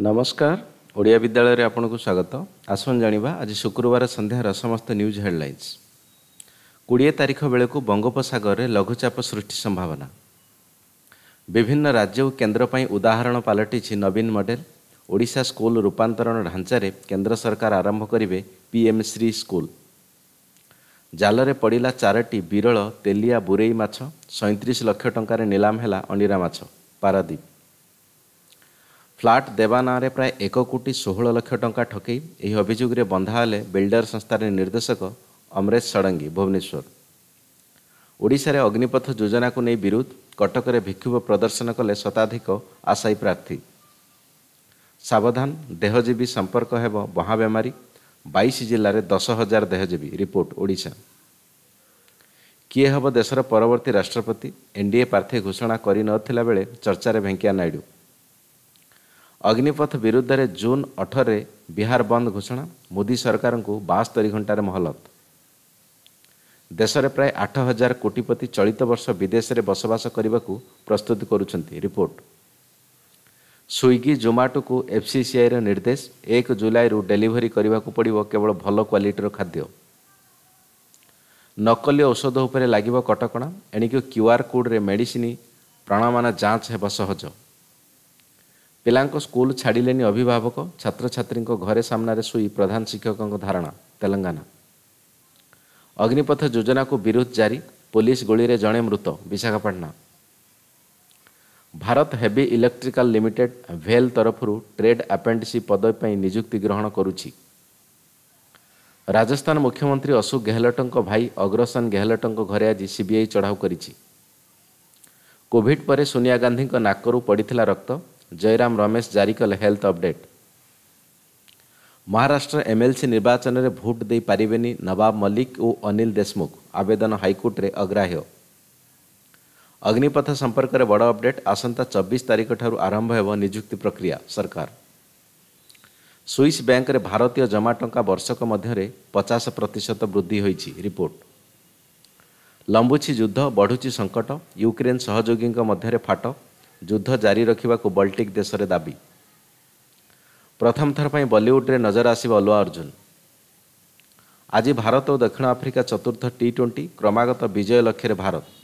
ନମସ୍କାର ଓଡ଼ିଆ ବିଦ୍ୟାଳୟରେ ଆପଣଙ୍କୁ ସ୍ୱାଗତ ଆସନ୍ତୁ ଜାଣିବା ଆଜି ଶୁକ୍ରବାର ସନ୍ଧ୍ୟାର ସମସ୍ତ ନ୍ୟୁଜ୍ ହେଡ଼ଲାଇନ୍ସ କୋଡ଼ିଏ ତାରିଖ ବେଳକୁ ବଙ୍ଗୋପସାଗରରେ ଲଘୁଚାପ ସୃଷ୍ଟି ସମ୍ଭାବନା ବିଭିନ୍ନ ରାଜ୍ୟ ଓ କେନ୍ଦ୍ର ପାଇଁ ଉଦାହରଣ ପାଲଟିଛି ନବୀନ ମଡ଼େଲ ଓଡ଼ିଶା ସ୍କୁଲ ରୂପାନ୍ତରଣ ଢାଞ୍ଚାରେ କେନ୍ଦ୍ର ସରକାର ଆରମ୍ଭ କରିବେ ପିଏମ୍ ଶ୍ରୀ ସ୍କୁଲ ଜାଲରେ ପଡ଼ିଲା ଚାରୋଟି ବିରଳ ତେଲିଆ ବୁରେଇ ମାଛ ସଇଁତିରିଶ ଲକ୍ଷ ଟଙ୍କାରେ ନିଲାମ ହେଲା ଅଣ୍ଡିରା ମାଛ ପାରାଦ୍ୱୀପ ଫ୍ଲାଟ୍ ଦେବା ନାଁରେ ପ୍ରାୟ ଏକ କୋଟି ଷୋହଳ ଲକ୍ଷ ଟଙ୍କା ଠକେଇ ଏହି ଅଭିଯୋଗରେ ବନ୍ଧା ହେଲେ ବିଲ୍ଡର ସଂସ୍ଥାର ନିର୍ଦ୍ଦେଶକ ଅମରେଶ ଷଡ଼ଙ୍ଗୀ ଭୁବନେଶ୍ୱର ଓଡ଼ିଶାରେ ଅଗ୍ନିପଥ ଯୋଜନାକୁ ନେଇ ବିରୋଧ କଟକରେ ବିକ୍ଷୋଭ ପ୍ରଦର୍ଶନ କଲେ ଶତାଧିକ ଆଶାୟୀ ପ୍ରାର୍ଥୀ ସାବଧାନ ଦେହଜୀବୀ ସମ୍ପର୍କ ହେବ ମହାବେମାରୀ ବାଇଶ ଜିଲ୍ଲାରେ ଦଶ ହଜାର ଦେହଜୀବୀ ରିପୋର୍ଟ ଓଡ଼ିଶା କିଏ ହେବ ଦେଶର ପରବର୍ତ୍ତୀ ରାଷ୍ଟ୍ରପତି ଏନ୍ଡିଏ ପ୍ରାର୍ଥୀ ଘୋଷଣା କରିନଥିଲା ବେଳେ ଚର୍ଚ୍ଚାରେ ଭେଙ୍କିୟା ନାଇଡ଼ୁ ଅଗ୍ନିପଥ ବିରୁଦ୍ଧରେ ଜୁନ୍ ଅଠରରେ ବିହାର ବନ୍ଦ ଘୋଷଣା ମୋଦି ସରକାରଙ୍କୁ ବାସ୍ତରି ଘଣ୍ଟାରେ ମହଲତ ଦେଶରେ ପ୍ରାୟ ଆଠ ହଜାର କୋଟିପତି ଚଳିତ ବର୍ଷ ବିଦେଶରେ ବସବାସ କରିବାକୁ ପ୍ରସ୍ତୁତ କରୁଛନ୍ତି ରିପୋର୍ଟ ସ୍ୱିଗି ଜୋମାଟୋକୁ ଏଫ୍ସିସିଆଇର ନିର୍ଦ୍ଦେଶ ଏକ ଜୁଲାଇରୁ ଡେଲିଭରି କରିବାକୁ ପଡ଼ିବ କେବଳ ଭଲ କ୍ୱାଲିଟିର ଖାଦ୍ୟ ନକଲି ଔଷଧ ଉପରେ ଲାଗିବ କଟକଣା ଏଣିକି କ୍ୟୁଆର୍ କୋଡ଼୍ରେ ମେଡ଼ିସିନ୍ ପ୍ରାଣମାନ ଯାଞ୍ଚ ହେବା ସହଜ ପିଲାଙ୍କ ସ୍କୁଲ ଛାଡ଼ିଲେନି ଅଭିଭାବକ ଛାତ୍ରଛାତ୍ରୀଙ୍କ ଘରେ ସାମ୍ନାରେ ଶୋଇ ପ୍ରଧାନ ଶିକ୍ଷକଙ୍କ ଧାରଣା ତେଲେଙ୍ଗାନା ଅଗ୍ନିପଥ ଯୋଜନାକୁ ବିରୋଧ ଜାରି ପୋଲିସ ଗୁଳିରେ ଜଣେ ମୃତ Visakhapatnam Bharat heavy electrical limited ଭେଲ୍ ତରଫରୁ ଟ୍ରେଡ୍ ଆପ୍ରେଣ୍ଟିସିପ୍ ପଦବୀ ପାଇଁ ନିଯୁକ୍ତି ଗ୍ରହଣ କରୁଛି ରାଜସ୍ଥାନ ମୁଖ୍ୟମନ୍ତ୍ରୀ ଅଶୋକ ଗେହଲଟଙ୍କ ଭାଇ ଅଗ୍ରସନ ଗେହଲଟଙ୍କ ଘରେ ଆଜି ସିବିଆଇ ଚଢ଼ାଉ କରିଛି କୋଭିଡ୍ ପରେ ସୋନିଆ ଗାନ୍ଧୀଙ୍କ ନାକରୁ ପଡ଼ିଥିଲା ରକ୍ତ ଜୟରାମ ରମେଶ ଜାରି କଲେ ହେଲ୍ଥ ଅପଡେଟ୍ ମହାରାଷ୍ଟ୍ର ଏମଏଲସି ନିର୍ବାଚନରେ ଭୋଟ ଦେଇପାରିବେନି ନବାବ ମଲ୍ଲିକ ଓ ଅନିଲ ଦେଶମୁଖ ଆବେଦନ ହାଇକୋର୍ଟରେ ଅଗ୍ରାହ୍ୟ ଅଗ୍ନିପଥ ସମ୍ପର୍କରେ ବଡ଼ ଅପଡେଟ୍ ଆସନ୍ତା ଚବିଶ ତାରିଖଠାରୁ ଆରମ୍ଭ ହେବ ନିଯୁକ୍ତି ପ୍ରକ୍ରିୟା ସରକାର ସ୍ୱିସ୍ ବ୍ୟାଙ୍କରେ ଭାରତୀୟ ଜମା ଟଙ୍କା ବର୍ଷକ ମଧ୍ୟରେ ପଚାଶ ପ୍ରତିଶତ ବୃଦ୍ଧି ହୋଇଛି ରିପୋର୍ଟ ଲମ୍ବୁଛି ଯୁଦ୍ଧ ବଢ଼ୁଛି ସଙ୍କଟ ୟୁକ୍ରେନ୍ ସହଯୋଗୀଙ୍କ ମଧ୍ୟରେ ଫାଟ ଯୁଦ୍ଧ ଜାରି ରଖିବାକୁ ବଲ୍ଟିକ୍ ଦେଶରେ ଦାବି ପ୍ରଥମ ଥର ପାଇଁ ବଲିଉଡ଼ରେ ନଜର ଆସିବ ଅଲୁଆ ଅର୍ଜୁନ ଆଜି ଭାରତ ଓ ଦକ୍ଷିଣ ଆଫ୍ରିକା ଚତୁର୍ଥ ଟି ଟ୍ୱେଣ୍ଟି କ୍ରମାଗତ ବିଜୟ ଲକ୍ଷ୍ୟରେ ଭାରତ